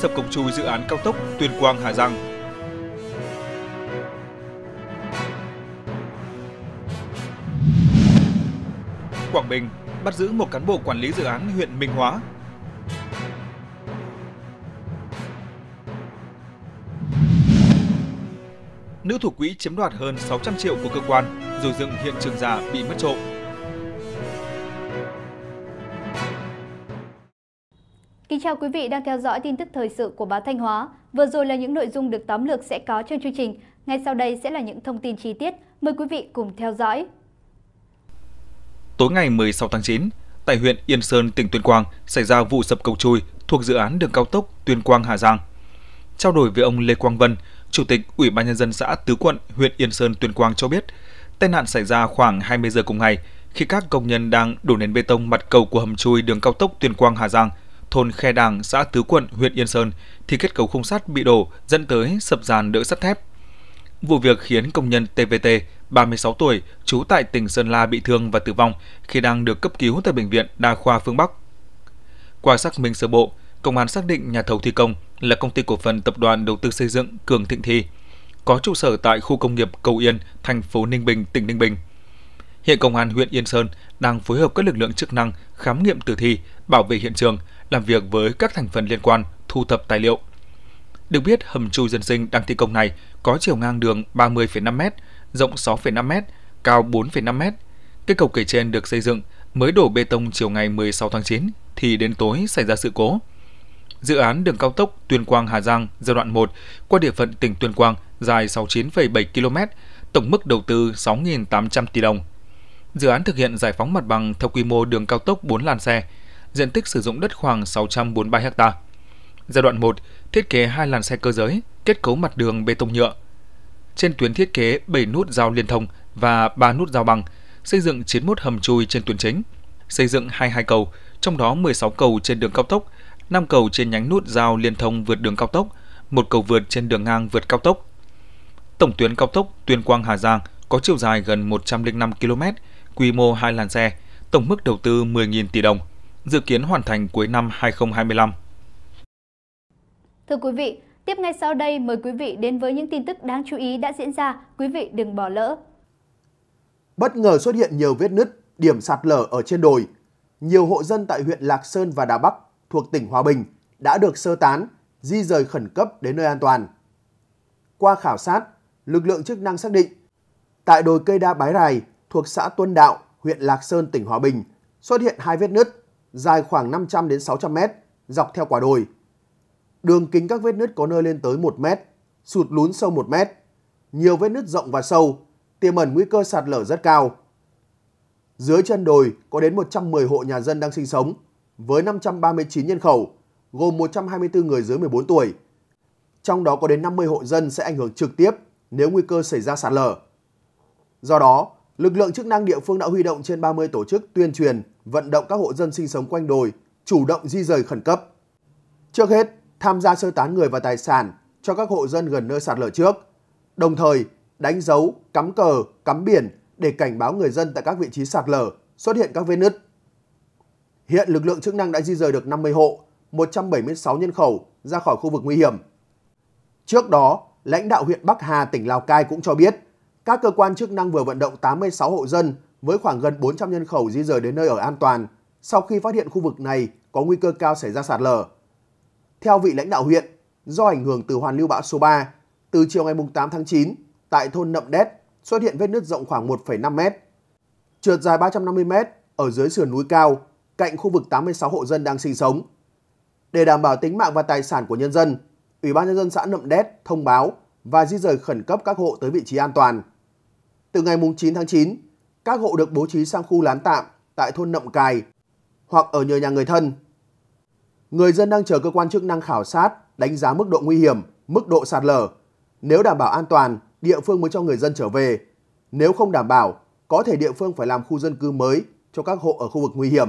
sập cổng chui dự án cao tốc Tuyên Quang Hà Giang. Quảng Bình bắt giữ một cán bộ quản lý dự án huyện Minh Hóa. Nữ thủ quỹ chiếm đoạt hơn 600 triệu của cơ quan rồi dựng hiện trường giả bị mất trộm. Kính chào quý vị đang theo dõi tin tức thời sự của báo Thanh Hóa. Vừa rồi là những nội dung được tóm lược sẽ có trong chương trình. Ngay sau đây sẽ là những thông tin chi tiết. Mời quý vị cùng theo dõi. Tối ngày 16 tháng 9, tại huyện Yên Sơn, tỉnh Tuyên Quang xảy ra vụ sập cầu chui thuộc dự án đường cao tốc Tuyên Quang Hà Giang. Trao đổi với ông Lê Quang Vân, Chủ tịch Ủy ban nhân dân xã Tứ Quận, huyện Yên Sơn, Tuyên Quang cho biết, tai nạn xảy ra khoảng 20 giờ cùng ngày khi các công nhân đang đổ nền bê tông mặt cầu của hầm chui đường cao tốc Tuyên Quang Hà Giang thôn Khe Đàng, xã Tứ Quận, huyện Yên Sơn thì kết cấu khung sắt bị đổ dẫn tới sập dàn đỡ sắt thép. Vụ việc khiến công nhân TVT, 36 tuổi, trú tại tỉnh Sơn La bị thương và tử vong khi đang được cấp cứu tại bệnh viện Đa khoa phương Bắc. Qua xác minh sơ bộ, công an xác định nhà thầu thi công là công ty cổ phần tập đoàn đầu tư xây dựng Cường Thịnh Thi, có trụ sở tại khu công nghiệp Cầu Yên, thành phố Ninh Bình, tỉnh Ninh Bình. Hiện công an huyện Yên Sơn đang phối hợp các lực lượng chức năng khám nghiệm tử thi, bảo vệ hiện trường, làm việc với các thành phần liên quan, thu thập tài liệu. Được biết, hầm chui dân sinh đang thi công này có chiều ngang đường 30,5m, rộng 6,5m, cao 4,5m. Cây cầu kể trên được xây dựng mới đổ bê tông chiều ngày 16 tháng 9 thì đến tối xảy ra sự cố. Dự án đường cao tốc Tuyên Quang Hà Giang giai đoạn 1 qua địa phận tỉnh Tuyên Quang dài 69,7 km, tổng mức đầu tư 6.800 tỷ đồng. Dự án thực hiện giải phóng mặt bằng theo quy mô đường cao tốc 4 làn xe, diện tích sử dụng đất khoảng 643 ha. Giai đoạn 1 thiết kế hai làn xe cơ giới, kết cấu mặt đường bê tông nhựa. Trên tuyến thiết kế 7 nút giao liên thông và 3 nút giao bằng, xây dựng 91 hầm chui trên tuyến chính, xây dựng 22 cầu, trong đó 16 cầu trên đường cao tốc, 5 cầu trên nhánh nút giao liên thông vượt đường cao tốc, một cầu vượt trên đường ngang vượt cao tốc. Tổng tuyến cao tốc Tuyên Quang Hà Giang có chiều dài gần 105 km, quy mô 2 làn xe, tổng mức đầu tư 10.000 tỷ đồng dự kiến hoàn thành cuối năm 2025. Thưa quý vị, tiếp ngay sau đây mời quý vị đến với những tin tức đáng chú ý đã diễn ra, quý vị đừng bỏ lỡ. Bất ngờ xuất hiện nhiều vết nứt, điểm sạt lở ở trên đồi. Nhiều hộ dân tại huyện Lạc Sơn và Đà Bắc thuộc tỉnh Hòa Bình đã được sơ tán, di rời khẩn cấp đến nơi an toàn. Qua khảo sát, lực lượng chức năng xác định tại đồi cây đa Bái Rài thuộc xã Tuân Đạo, huyện Lạc Sơn, tỉnh Hòa Bình xuất hiện hai vết nứt dài khoảng 500 đến 600 mét, dọc theo quả đồi. Đường kính các vết nứt có nơi lên tới 1 mét, sụt lún sâu 1 mét. Nhiều vết nứt rộng và sâu, tiềm ẩn nguy cơ sạt lở rất cao. Dưới chân đồi có đến 110 hộ nhà dân đang sinh sống, với 539 nhân khẩu, gồm 124 người dưới 14 tuổi. Trong đó có đến 50 hộ dân sẽ ảnh hưởng trực tiếp nếu nguy cơ xảy ra sạt lở. Do đó, lực lượng chức năng địa phương đã huy động trên 30 tổ chức tuyên truyền, vận động các hộ dân sinh sống quanh đồi chủ động di rời khẩn cấp. Trước hết, tham gia sơ tán người và tài sản cho các hộ dân gần nơi sạt lở trước, đồng thời đánh dấu, cắm cờ, cắm biển để cảnh báo người dân tại các vị trí sạt lở xuất hiện các vết nứt. Hiện lực lượng chức năng đã di rời được 50 hộ, 176 nhân khẩu ra khỏi khu vực nguy hiểm. Trước đó, lãnh đạo huyện Bắc Hà, tỉnh Lào Cai cũng cho biết, các cơ quan chức năng vừa vận động 86 hộ dân với khoảng gần 400 nhân khẩu di rời đến nơi ở an toàn sau khi phát hiện khu vực này có nguy cơ cao xảy ra sạt lở. Theo vị lãnh đạo huyện, do ảnh hưởng từ hoàn lưu bão số 3, từ chiều ngày 8 tháng 9, tại thôn Nậm Đét xuất hiện vết nứt rộng khoảng 1,5 mét, trượt dài 350 mét ở dưới sườn núi cao, cạnh khu vực 86 hộ dân đang sinh sống. Để đảm bảo tính mạng và tài sản của nhân dân, Ủy ban nhân dân xã Nậm Đét thông báo và di rời khẩn cấp các hộ tới vị trí an toàn. Từ ngày 9 tháng 9, các hộ được bố trí sang khu lán tạm tại thôn Nậm Cài hoặc ở nhờ nhà người thân. Người dân đang chờ cơ quan chức năng khảo sát, đánh giá mức độ nguy hiểm, mức độ sạt lở. Nếu đảm bảo an toàn, địa phương mới cho người dân trở về. Nếu không đảm bảo, có thể địa phương phải làm khu dân cư mới cho các hộ ở khu vực nguy hiểm.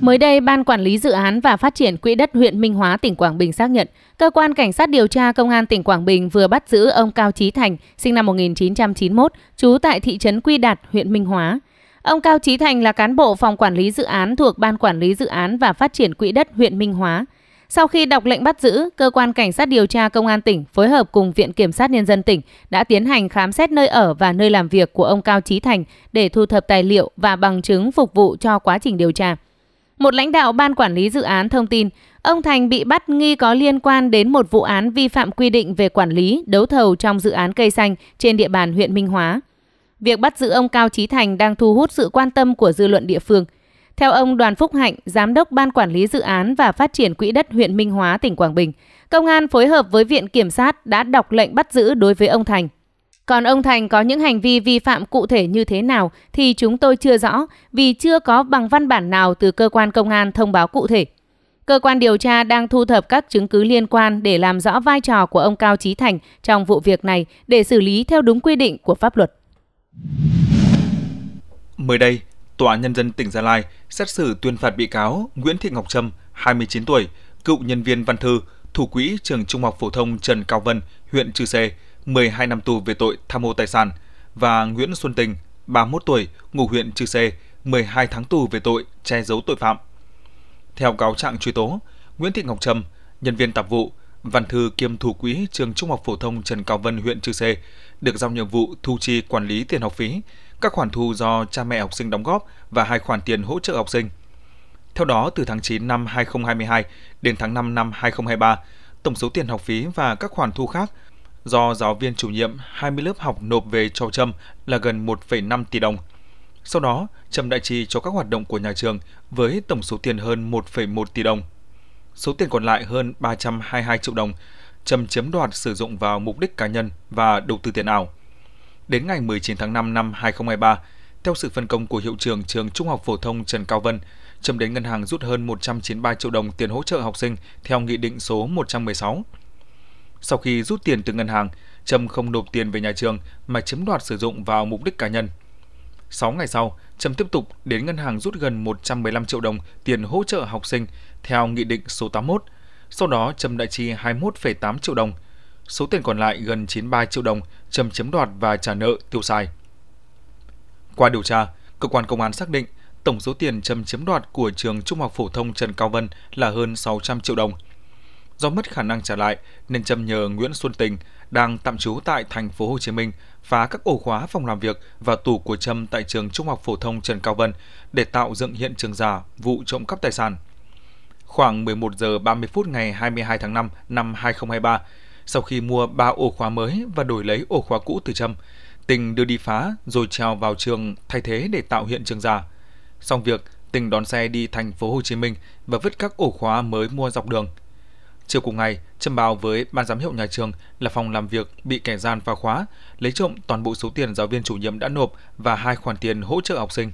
Mới đây, Ban Quản lý Dự án và Phát triển Quỹ đất huyện Minh Hóa, tỉnh Quảng Bình xác nhận, Cơ quan Cảnh sát điều tra Công an tỉnh Quảng Bình vừa bắt giữ ông Cao Chí Thành, sinh năm 1991, trú tại thị trấn Quy Đạt, huyện Minh Hóa. Ông Cao Chí Thành là cán bộ phòng quản lý dự án thuộc Ban Quản lý Dự án và Phát triển Quỹ đất huyện Minh Hóa. Sau khi đọc lệnh bắt giữ, Cơ quan Cảnh sát điều tra Công an tỉnh phối hợp cùng Viện Kiểm sát Nhân dân tỉnh đã tiến hành khám xét nơi ở và nơi làm việc của ông Cao Chí Thành để thu thập tài liệu và bằng chứng phục vụ cho quá trình điều tra. Một lãnh đạo ban quản lý dự án thông tin, ông Thành bị bắt nghi có liên quan đến một vụ án vi phạm quy định về quản lý, đấu thầu trong dự án cây xanh trên địa bàn huyện Minh Hóa. Việc bắt giữ ông Cao Chí Thành đang thu hút sự quan tâm của dư luận địa phương. Theo ông Đoàn Phúc Hạnh, Giám đốc Ban Quản lý Dự án và Phát triển Quỹ đất huyện Minh Hóa, tỉnh Quảng Bình, Công an phối hợp với Viện Kiểm sát đã đọc lệnh bắt giữ đối với ông Thành. Còn ông Thành có những hành vi vi phạm cụ thể như thế nào thì chúng tôi chưa rõ vì chưa có bằng văn bản nào từ cơ quan công an thông báo cụ thể. Cơ quan điều tra đang thu thập các chứng cứ liên quan để làm rõ vai trò của ông Cao Chí Thành trong vụ việc này để xử lý theo đúng quy định của pháp luật. Mới đây, Tòa Nhân dân tỉnh Gia Lai xét xử tuyên phạt bị cáo Nguyễn Thị Ngọc Trâm, 29 tuổi, cựu nhân viên văn thư, thủ quỹ trường Trung học phổ thông Trần Cao Vân, huyện Trư Sê, 12 năm tù về tội tham mô tài sản và Nguyễn Xuân Tình, 31 tuổi, ngụ huyện Chư Sê, 12 tháng tù về tội che giấu tội phạm. Theo cáo trạng truy tố, Nguyễn Thị Ngọc Trâm, nhân viên tạp vụ, văn thư kiêm thủ quỹ trường Trung học phổ thông Trần Cao Vân huyện Chư Sê, được giao nhiệm vụ thu chi quản lý tiền học phí, các khoản thu do cha mẹ học sinh đóng góp và hai khoản tiền hỗ trợ học sinh. Theo đó, từ tháng 9 năm 2022 đến tháng 5 năm 2023, tổng số tiền học phí và các khoản thu khác do giáo viên chủ nhiệm 20 lớp học nộp về cho Trâm là gần 1,5 tỷ đồng. Sau đó, Trâm đại chi cho các hoạt động của nhà trường với tổng số tiền hơn 1,1 tỷ đồng. Số tiền còn lại hơn 322 triệu đồng, Trâm chiếm đoạt sử dụng vào mục đích cá nhân và đầu tư tiền ảo. Đến ngày 19 tháng 5 năm 2023, theo sự phân công của hiệu trưởng trường Trung học phổ thông Trần Cao Vân, Trâm đến ngân hàng rút hơn 193 triệu đồng tiền hỗ trợ học sinh theo nghị định số 116 sau khi rút tiền từ ngân hàng, Trâm không nộp tiền về nhà trường mà chiếm đoạt sử dụng vào mục đích cá nhân. 6 ngày sau, Trâm tiếp tục đến ngân hàng rút gần 115 triệu đồng tiền hỗ trợ học sinh theo Nghị định số 81. Sau đó, Trâm đã chi 21,8 triệu đồng. Số tiền còn lại gần 93 triệu đồng Trâm chiếm đoạt và trả nợ tiêu xài. Qua điều tra, cơ quan công an xác định tổng số tiền Trâm chiếm đoạt của trường Trung học phổ thông Trần Cao Vân là hơn 600 triệu đồng – Do mất khả năng trả lại nên Trâm nhờ Nguyễn Xuân Tình đang tạm trú tại thành phố Hồ Chí Minh phá các ổ khóa phòng làm việc và tủ của Trâm tại trường Trung học phổ thông Trần Cao Vân để tạo dựng hiện trường giả vụ trộm cắp tài sản. Khoảng 11 giờ 30 phút ngày 22 tháng 5 năm 2023, sau khi mua 3 ổ khóa mới và đổi lấy ổ khóa cũ từ Trâm, Tình đưa đi phá rồi trèo vào trường thay thế để tạo hiện trường giả. Xong việc, Tình đón xe đi thành phố Hồ Chí Minh và vứt các ổ khóa mới mua dọc đường Chiều cùng ngày, Trâm báo với ban giám hiệu nhà trường là phòng làm việc bị kẻ gian phá khóa, lấy trộm toàn bộ số tiền giáo viên chủ nhiệm đã nộp và hai khoản tiền hỗ trợ học sinh.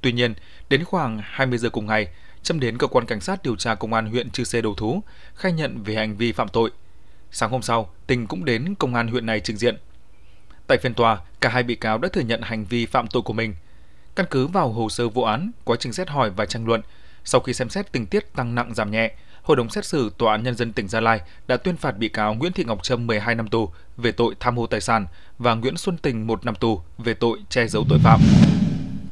Tuy nhiên, đến khoảng 20 giờ cùng ngày, Trâm đến cơ quan cảnh sát điều tra công an huyện Chư Sê đầu thú, khai nhận về hành vi phạm tội. Sáng hôm sau, Tình cũng đến công an huyện này trình diện. Tại phiên tòa, cả hai bị cáo đã thừa nhận hành vi phạm tội của mình. Căn cứ vào hồ sơ vụ án, quá trình xét hỏi và tranh luận, sau khi xem xét tình tiết tăng nặng giảm nhẹ, Hội đồng xét xử Tòa án Nhân dân tỉnh Gia Lai đã tuyên phạt bị cáo Nguyễn Thị Ngọc Trâm 12 năm tù về tội tham mô tài sản và Nguyễn Xuân Tình 1 năm tù về tội che giấu tội phạm.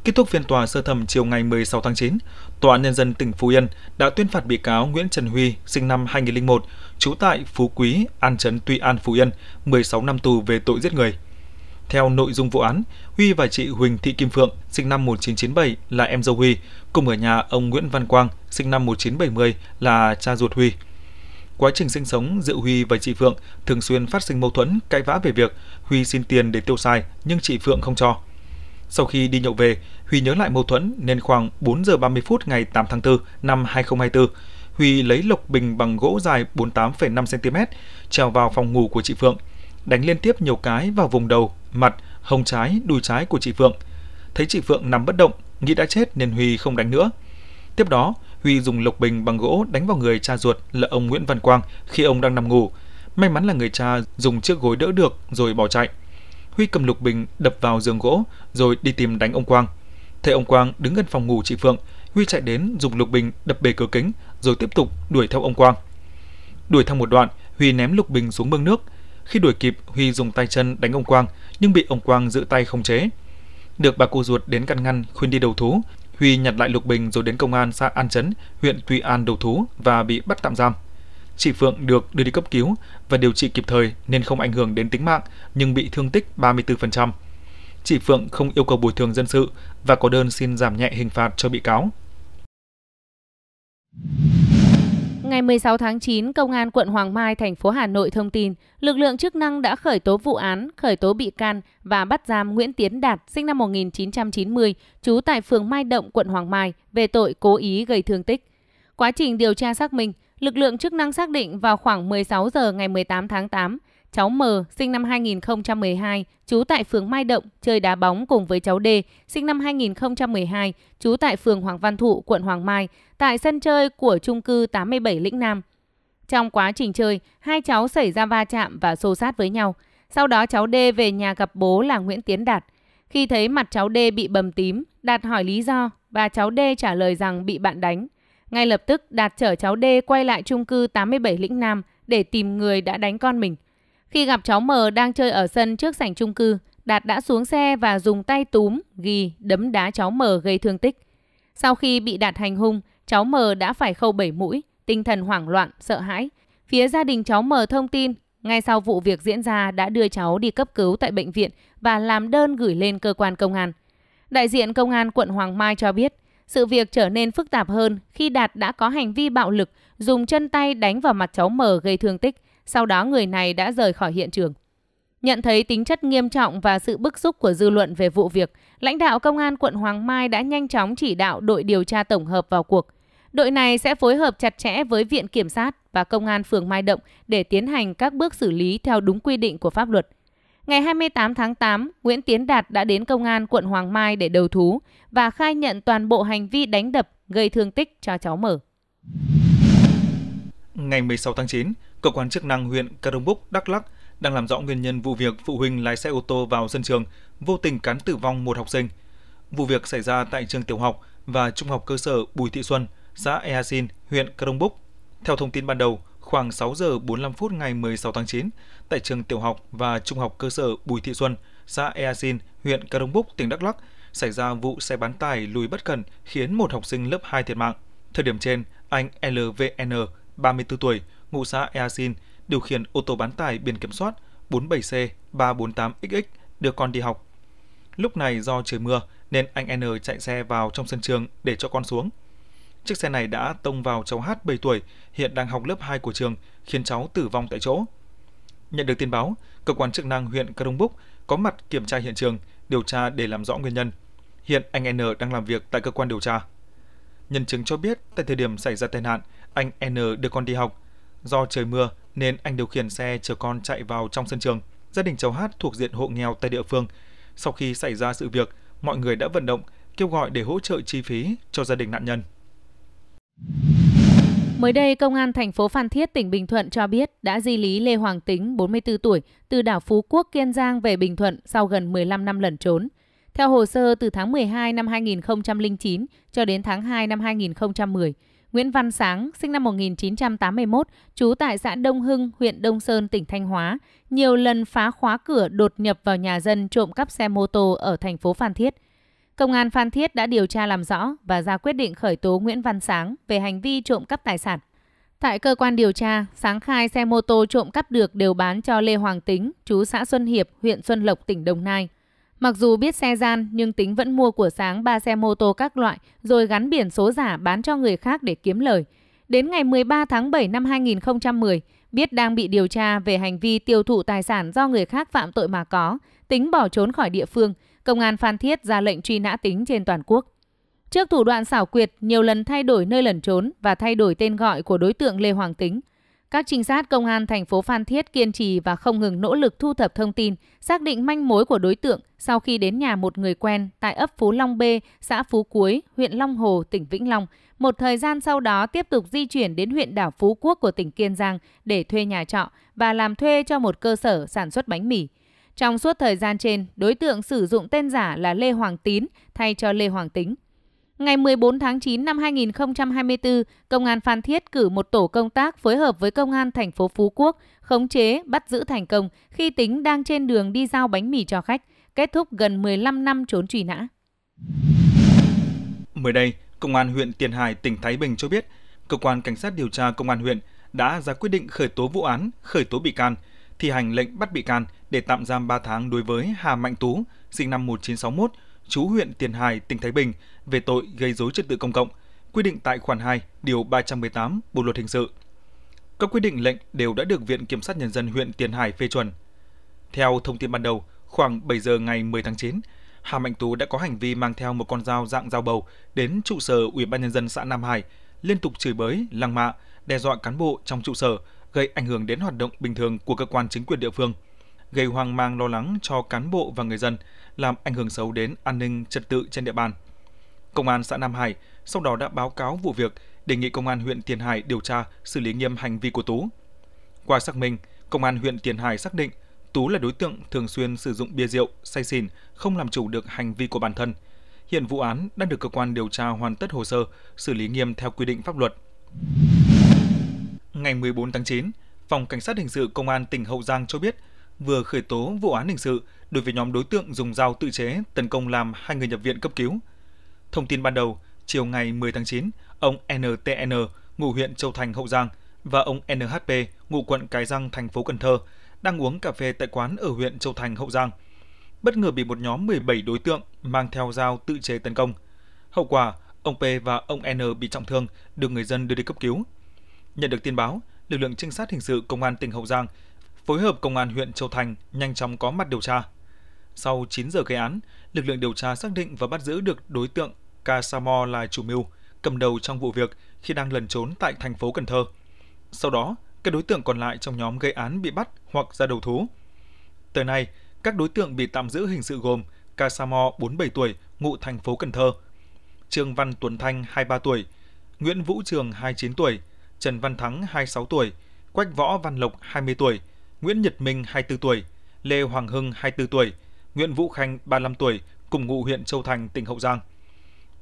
Kết thúc phiên tòa sơ thẩm chiều ngày 16 tháng 9, Tòa án Nhân dân tỉnh Phú Yên đã tuyên phạt bị cáo Nguyễn Trần Huy, sinh năm 2001, trú tại Phú Quý, An Trấn Tuy An, Phú Yên, 16 năm tù về tội giết người – theo nội dung vụ án, Huy và chị Huỳnh Thị Kim Phượng, sinh năm 1997 là em dâu Huy, cùng ở nhà ông Nguyễn Văn Quang, sinh năm 1970 là cha ruột Huy. Quá trình sinh sống giữa Huy và chị Phượng thường xuyên phát sinh mâu thuẫn, cãi vã về việc Huy xin tiền để tiêu xài nhưng chị Phượng không cho. Sau khi đi nhậu về, Huy nhớ lại mâu thuẫn nên khoảng 4 giờ 30 phút ngày 8 tháng 4 năm 2024, Huy lấy lục bình bằng gỗ dài 48,5 cm trèo vào phòng ngủ của chị Phượng, đánh liên tiếp nhiều cái vào vùng đầu, mặt, hông trái, đùi trái của chị Phượng. Thấy chị Phượng nằm bất động, nghĩ đã chết nên Huy không đánh nữa. Tiếp đó, Huy dùng lục bình bằng gỗ đánh vào người cha ruột là ông Nguyễn Văn Quang khi ông đang nằm ngủ. May mắn là người cha dùng chiếc gối đỡ được rồi bỏ chạy. Huy cầm lục bình đập vào giường gỗ rồi đi tìm đánh ông Quang. Thấy ông Quang đứng gần phòng ngủ chị Phượng, Huy chạy đến dùng lục bình đập bể cửa kính rồi tiếp tục đuổi theo ông Quang. Đuổi theo một đoạn, Huy ném lục bình xuống mương nước, khi đuổi kịp, Huy dùng tay chân đánh ông Quang, nhưng bị ông Quang giữ tay không chế. Được bà cô ruột đến căn ngăn, khuyên đi đầu thú, Huy nhặt lại lục bình rồi đến công an xã An Chấn, huyện Tuy An đầu thú và bị bắt tạm giam. Chị Phượng được đưa đi cấp cứu và điều trị kịp thời nên không ảnh hưởng đến tính mạng nhưng bị thương tích 34%. Chị Phượng không yêu cầu bồi thường dân sự và có đơn xin giảm nhẹ hình phạt cho bị cáo. Ngày 16 tháng 9, Công an quận Hoàng Mai, thành phố Hà Nội thông tin, lực lượng chức năng đã khởi tố vụ án, khởi tố bị can và bắt giam Nguyễn Tiến Đạt, sinh năm 1990, trú tại phường Mai Động, quận Hoàng Mai, về tội cố ý gây thương tích. Quá trình điều tra xác minh, lực lượng chức năng xác định vào khoảng 16 giờ ngày 18 tháng 8, cháu M sinh năm 2012, trú tại phường Mai Động, chơi đá bóng cùng với cháu D sinh năm 2012, trú tại phường Hoàng Văn Thụ, quận Hoàng Mai, tại sân chơi của trung cư 87 Lĩnh Nam. Trong quá trình chơi, hai cháu xảy ra va chạm và xô sát với nhau. Sau đó cháu D về nhà gặp bố là Nguyễn Tiến Đạt. Khi thấy mặt cháu D bị bầm tím, Đạt hỏi lý do và cháu D trả lời rằng bị bạn đánh. Ngay lập tức Đạt chở cháu D quay lại trung cư 87 Lĩnh Nam để tìm người đã đánh con mình – khi gặp cháu M đang chơi ở sân trước sảnh chung cư, Đạt đã xuống xe và dùng tay túm, ghi, đấm đá cháu M gây thương tích. Sau khi bị Đạt hành hung, cháu M đã phải khâu bảy mũi, tinh thần hoảng loạn, sợ hãi. Phía gia đình cháu M thông tin, ngay sau vụ việc diễn ra đã đưa cháu đi cấp cứu tại bệnh viện và làm đơn gửi lên cơ quan công an. Đại diện công an quận Hoàng Mai cho biết, sự việc trở nên phức tạp hơn khi Đạt đã có hành vi bạo lực, dùng chân tay đánh vào mặt cháu M gây thương tích sau đó người này đã rời khỏi hiện trường. Nhận thấy tính chất nghiêm trọng và sự bức xúc của dư luận về vụ việc, lãnh đạo công an quận Hoàng Mai đã nhanh chóng chỉ đạo đội điều tra tổng hợp vào cuộc. Đội này sẽ phối hợp chặt chẽ với Viện Kiểm sát và Công an phường Mai Động để tiến hành các bước xử lý theo đúng quy định của pháp luật. Ngày 28 tháng 8, Nguyễn Tiến Đạt đã đến Công an quận Hoàng Mai để đầu thú và khai nhận toàn bộ hành vi đánh đập gây thương tích cho cháu mở. Ngày 16 tháng 9, Cơ quan chức năng huyện Cà Búc, Đắk Lắk đang làm rõ nguyên nhân vụ việc phụ huynh lái xe ô tô vào sân trường vô tình cán tử vong một học sinh. Vụ việc xảy ra tại trường tiểu học và trung học cơ sở Bùi Thị Xuân, xã Ea Sin, huyện Cà Búc. Theo thông tin ban đầu, khoảng 6 giờ 45 phút ngày 16 tháng 9, tại trường tiểu học và trung học cơ sở Bùi Thị Xuân, xã Ea Sin, huyện Cà Búc, tỉnh Đắk Lắk, xảy ra vụ xe bán tải lùi bất cẩn khiến một học sinh lớp 2 thiệt mạng. Thời điểm trên, anh LVN, 34 tuổi, ngụ xã Easin điều khiển ô tô bán tải biển kiểm soát 47C348XX đưa con đi học. Lúc này do trời mưa nên anh N chạy xe vào trong sân trường để cho con xuống. Chiếc xe này đã tông vào cháu H 7 tuổi, hiện đang học lớp 2 của trường, khiến cháu tử vong tại chỗ. Nhận được tin báo, cơ quan chức năng huyện Cà Búc có mặt kiểm tra hiện trường, điều tra để làm rõ nguyên nhân. Hiện anh N đang làm việc tại cơ quan điều tra. Nhân chứng cho biết tại thời điểm xảy ra tai nạn, anh N đưa con đi học, Do trời mưa nên anh điều khiển xe chở con chạy vào trong sân trường. Gia đình cháu Hát thuộc diện hộ nghèo tại địa phương. Sau khi xảy ra sự việc, mọi người đã vận động kêu gọi để hỗ trợ chi phí cho gia đình nạn nhân. Mới đây, Công an thành phố Phan Thiết, tỉnh Bình Thuận cho biết đã di lý Lê Hoàng Tính, 44 tuổi, từ đảo Phú Quốc, Kiên Giang về Bình Thuận sau gần 15 năm lẩn trốn. Theo hồ sơ, từ tháng 12 năm 2009 cho đến tháng 2 năm 2010, Nguyễn Văn Sáng, sinh năm 1981, trú tại xã Đông Hưng, huyện Đông Sơn, tỉnh Thanh Hóa, nhiều lần phá khóa cửa đột nhập vào nhà dân trộm cắp xe mô tô ở thành phố Phan Thiết. Công an Phan Thiết đã điều tra làm rõ và ra quyết định khởi tố Nguyễn Văn Sáng về hành vi trộm cắp tài sản. Tại cơ quan điều tra, Sáng khai xe mô tô trộm cắp được đều bán cho Lê Hoàng Tính, chú xã Xuân Hiệp, huyện Xuân Lộc, tỉnh Đồng Nai – Mặc dù biết xe gian nhưng tính vẫn mua của sáng 3 xe mô tô các loại rồi gắn biển số giả bán cho người khác để kiếm lời. Đến ngày 13 tháng 7 năm 2010, biết đang bị điều tra về hành vi tiêu thụ tài sản do người khác phạm tội mà có, tính bỏ trốn khỏi địa phương, công an Phan Thiết ra lệnh truy nã tính trên toàn quốc. Trước thủ đoạn xảo quyệt, nhiều lần thay đổi nơi lẩn trốn và thay đổi tên gọi của đối tượng Lê Hoàng Tính, các trinh sát công an thành phố Phan Thiết kiên trì và không ngừng nỗ lực thu thập thông tin, xác định manh mối của đối tượng sau khi đến nhà một người quen tại ấp Phú Long B, xã Phú Cuối, huyện Long Hồ, tỉnh Vĩnh Long. Một thời gian sau đó tiếp tục di chuyển đến huyện đảo Phú Quốc của tỉnh Kiên Giang để thuê nhà trọ và làm thuê cho một cơ sở sản xuất bánh mì. Trong suốt thời gian trên, đối tượng sử dụng tên giả là Lê Hoàng Tín thay cho Lê Hoàng Tính. Ngày 14 tháng 9 năm 2024, Công an Phan Thiết cử một tổ công tác phối hợp với Công an thành phố Phú Quốc khống chế, bắt giữ thành công khi tính đang trên đường đi giao bánh mì cho khách, kết thúc gần 15 năm trốn truy nã. Mới đây, Công an huyện Tiền Hải, tỉnh Thái Bình cho biết, Cơ quan Cảnh sát điều tra Công an huyện đã ra quyết định khởi tố vụ án, khởi tố bị can, thi hành lệnh bắt bị can để tạm giam 3 tháng đối với Hà Mạnh Tú, sinh năm 1961, chú huyện Tiền Hải, tỉnh Thái Bình về tội gây dối trật tự công cộng, quy định tại khoản 2, điều 318 Bộ luật hình sự. Các quyết định lệnh đều đã được Viện Kiểm sát Nhân dân huyện Tiền Hải phê chuẩn. Theo thông tin ban đầu, khoảng 7 giờ ngày 10 tháng 9, Hà Mạnh Tú đã có hành vi mang theo một con dao dạng dao bầu đến trụ sở Ủy ban nhân dân xã Nam Hải, liên tục chửi bới, lăng mạ, đe dọa cán bộ trong trụ sở, gây ảnh hưởng đến hoạt động bình thường của cơ quan chính quyền địa phương, gây hoang mang lo lắng cho cán bộ và người dân, làm ảnh hưởng xấu đến an ninh trật tự trên địa bàn. Công an xã Nam Hải sau đó đã báo cáo vụ việc, đề nghị công an huyện Tiền Hải điều tra, xử lý nghiêm hành vi của Tú. Qua xác minh, công an huyện Tiền Hải xác định Tú là đối tượng thường xuyên sử dụng bia rượu, say xỉn, không làm chủ được hành vi của bản thân. Hiện vụ án đang được cơ quan điều tra hoàn tất hồ sơ, xử lý nghiêm theo quy định pháp luật. Ngày 14 tháng 9, Phòng Cảnh sát Hình sự Công an tỉnh Hậu Giang cho biết vừa khởi tố vụ án hình sự đối với nhóm đối tượng dùng dao tự chế tấn công làm hai người nhập viện cấp cứu. Thông tin ban đầu, chiều ngày 10 tháng 9, ông NTN, ngụ huyện Châu Thành, Hậu Giang và ông NHP, ngụ quận Cái Răng, thành phố Cần Thơ, đang uống cà phê tại quán ở huyện Châu Thành, Hậu Giang. Bất ngờ bị một nhóm 17 đối tượng mang theo dao tự chế tấn công. Hậu quả, ông P và ông N bị trọng thương, được người dân đưa đi cấp cứu. Nhận được tin báo, lực lượng trinh sát hình sự công an tỉnh Hậu Giang phối hợp công an huyện Châu Thành nhanh chóng có mặt điều tra. Sau 9 giờ gây án, lực lượng điều tra xác định và bắt giữ được đối tượng Kasamo là chủ mưu, cầm đầu trong vụ việc khi đang lẩn trốn tại thành phố Cần Thơ. Sau đó, các đối tượng còn lại trong nhóm gây án bị bắt hoặc ra đầu thú. Tới nay, các đối tượng bị tạm giữ hình sự gồm Kasamo 47 tuổi, ngụ thành phố Cần Thơ, Trương Văn Tuấn Thanh 23 tuổi, Nguyễn Vũ Trường 29 tuổi, Trần Văn Thắng 26 tuổi, Quách Võ Văn Lộc 20 tuổi, Nguyễn Nhật Minh 24 tuổi, Lê Hoàng Hưng 24 tuổi, Nguyễn Vũ Khanh 35 tuổi cùng ngụ huyện Châu Thành, tỉnh Hậu Giang.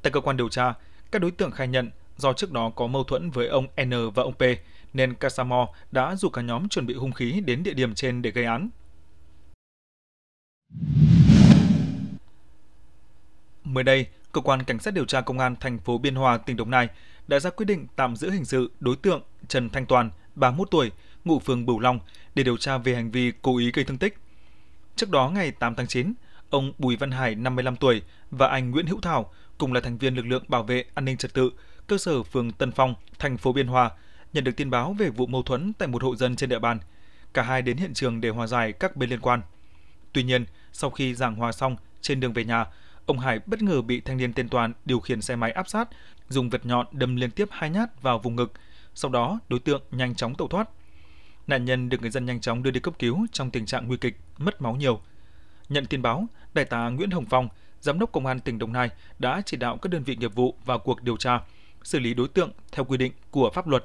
Tại cơ quan điều tra, các đối tượng khai nhận do trước đó có mâu thuẫn với ông N và ông P nên Casamo đã rủ cả nhóm chuẩn bị hung khí đến địa điểm trên để gây án. Mới đây, cơ quan cảnh sát điều tra công an thành phố Biên Hòa, tỉnh Đồng Nai đã ra quyết định tạm giữ hình sự đối tượng Trần Thanh Toàn, 31 tuổi, ngụ phường Bửu Long để điều tra về hành vi cố ý gây thương tích. Trước đó ngày 8 tháng 9, ông Bùi Văn Hải 55 tuổi và anh Nguyễn Hữu Thảo cùng là thành viên lực lượng bảo vệ an ninh trật tự cơ sở phường Tân Phong, thành phố Biên Hòa nhận được tin báo về vụ mâu thuẫn tại một hộ dân trên địa bàn. Cả hai đến hiện trường để hòa giải các bên liên quan. Tuy nhiên, sau khi giảng hòa xong trên đường về nhà, ông Hải bất ngờ bị thanh niên tên Toàn điều khiển xe máy áp sát, dùng vật nhọn đâm liên tiếp hai nhát vào vùng ngực. Sau đó, đối tượng nhanh chóng tẩu thoát. Nạn nhân được người dân nhanh chóng đưa đi cấp cứu trong tình trạng nguy kịch, mất máu nhiều. Nhận tin báo, Đại tá Nguyễn Hồng Phong, Giám đốc Công an tỉnh Đồng Nai đã chỉ đạo các đơn vị nghiệp vụ vào cuộc điều tra, xử lý đối tượng theo quy định của pháp luật.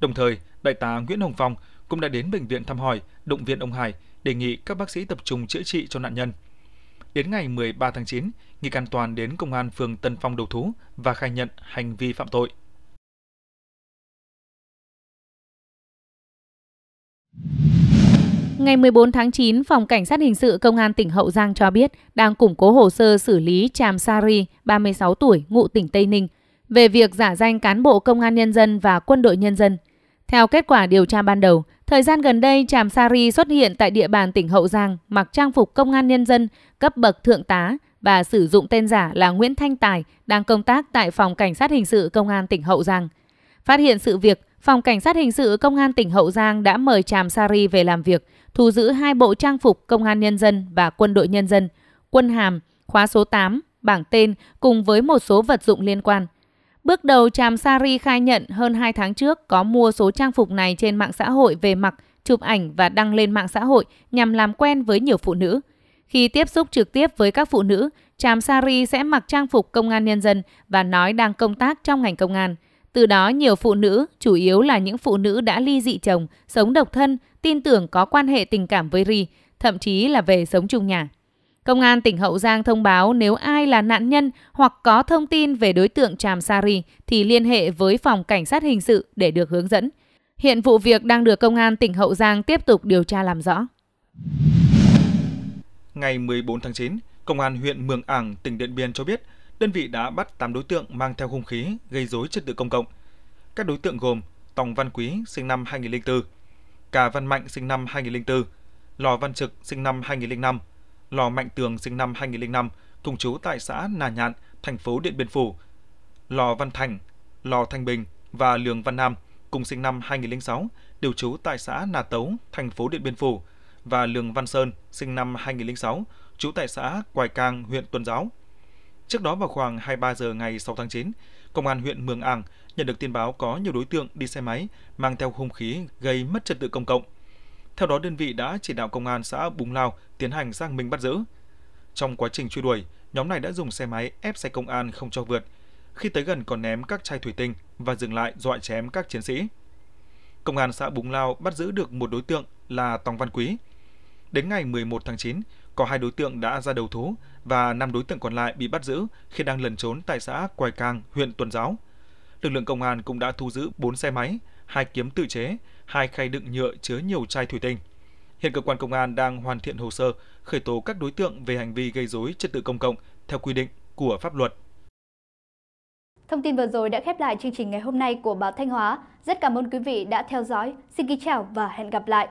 Đồng thời, Đại tá Nguyễn Hồng Phong cũng đã đến bệnh viện thăm hỏi, động viên ông Hải, đề nghị các bác sĩ tập trung chữa trị cho nạn nhân. Đến ngày 13 tháng 9, nghi can Toàn đến công an phường Tân Phong đầu thú và khai nhận hành vi phạm tội. Ngày 14 tháng 9, Phòng Cảnh sát Hình sự Công an tỉnh Hậu Giang cho biết đang củng cố hồ sơ xử lý Tràm Sari, 36 tuổi, ngụ tỉnh Tây Ninh, về việc giả danh cán bộ Công an Nhân dân và Quân đội Nhân dân. Theo kết quả điều tra ban đầu, thời gian gần đây Tràm Sari xuất hiện tại địa bàn tỉnh Hậu Giang mặc trang phục Công an Nhân dân cấp bậc Thượng tá và sử dụng tên giả là Nguyễn Thanh Tài đang công tác tại Phòng Cảnh sát Hình sự Công an tỉnh Hậu Giang. Phát hiện sự việc, Phòng Cảnh sát Hình sự Công an tỉnh Hậu Giang đã mời Tràm Sari về làm việc, thu giữ hai bộ trang phục Công an Nhân dân và Quân đội Nhân dân, quân hàm, khóa số 8, bảng tên cùng với một số vật dụng liên quan. Bước đầu Tràm Sari khai nhận hơn 2 tháng trước có mua số trang phục này trên mạng xã hội về mặc, chụp ảnh và đăng lên mạng xã hội nhằm làm quen với nhiều phụ nữ. Khi tiếp xúc trực tiếp với các phụ nữ, Tràm Sari sẽ mặc trang phục công an nhân dân và nói đang công tác trong ngành công an – từ đó nhiều phụ nữ, chủ yếu là những phụ nữ đã ly dị chồng, sống độc thân, tin tưởng có quan hệ tình cảm với Ri, thậm chí là về sống chung nhà. Công an tỉnh Hậu Giang thông báo nếu ai là nạn nhân hoặc có thông tin về đối tượng Tràm Sari thì liên hệ với phòng cảnh sát hình sự để được hướng dẫn. Hiện vụ việc đang được công an tỉnh Hậu Giang tiếp tục điều tra làm rõ. Ngày 14 tháng 9, Công an huyện Mường Ảng, tỉnh Điện Biên cho biết đơn vị đã bắt 8 đối tượng mang theo hung khí gây rối trật tự công cộng. Các đối tượng gồm Tòng Văn Quý sinh năm 2004, Cà Văn Mạnh sinh năm 2004, Lò Văn Trực sinh năm 2005, Lò Mạnh Tường sinh năm 2005, cùng chú tại xã Nà Nhạn, thành phố Điện Biên Phủ, Lò Văn Thành, Lò Thanh Bình và Lường Văn Nam cùng sinh năm 2006, đều trú tại xã Nà Tấu, thành phố Điện Biên Phủ và Lường Văn Sơn sinh năm 2006, trú tại xã Quài Cang, huyện Tuần Giáo. Trước đó vào khoảng 23 giờ ngày 6 tháng 9, Công an huyện Mường Ảng nhận được tin báo có nhiều đối tượng đi xe máy mang theo hung khí gây mất trật tự công cộng. Theo đó, đơn vị đã chỉ đạo công an xã Búng Lao tiến hành giang minh bắt giữ. Trong quá trình truy đuổi, nhóm này đã dùng xe máy ép xe công an không cho vượt. Khi tới gần còn ném các chai thủy tinh và dừng lại dọa chém các chiến sĩ. Công an xã Búng Lao bắt giữ được một đối tượng là Tòng Văn Quý. Đến ngày 11 tháng 9, có hai đối tượng đã ra đầu thú và năm đối tượng còn lại bị bắt giữ khi đang lẩn trốn tại xã Quài Cang, huyện Tuần Giáo. Lực lượng công an cũng đã thu giữ 4 xe máy, hai kiếm tự chế, hai khay đựng nhựa chứa nhiều chai thủy tinh. Hiện cơ quan công an đang hoàn thiện hồ sơ khởi tố các đối tượng về hành vi gây rối trật tự công cộng theo quy định của pháp luật. Thông tin vừa rồi đã khép lại chương trình ngày hôm nay của báo Thanh Hóa. Rất cảm ơn quý vị đã theo dõi. Xin kính chào và hẹn gặp lại.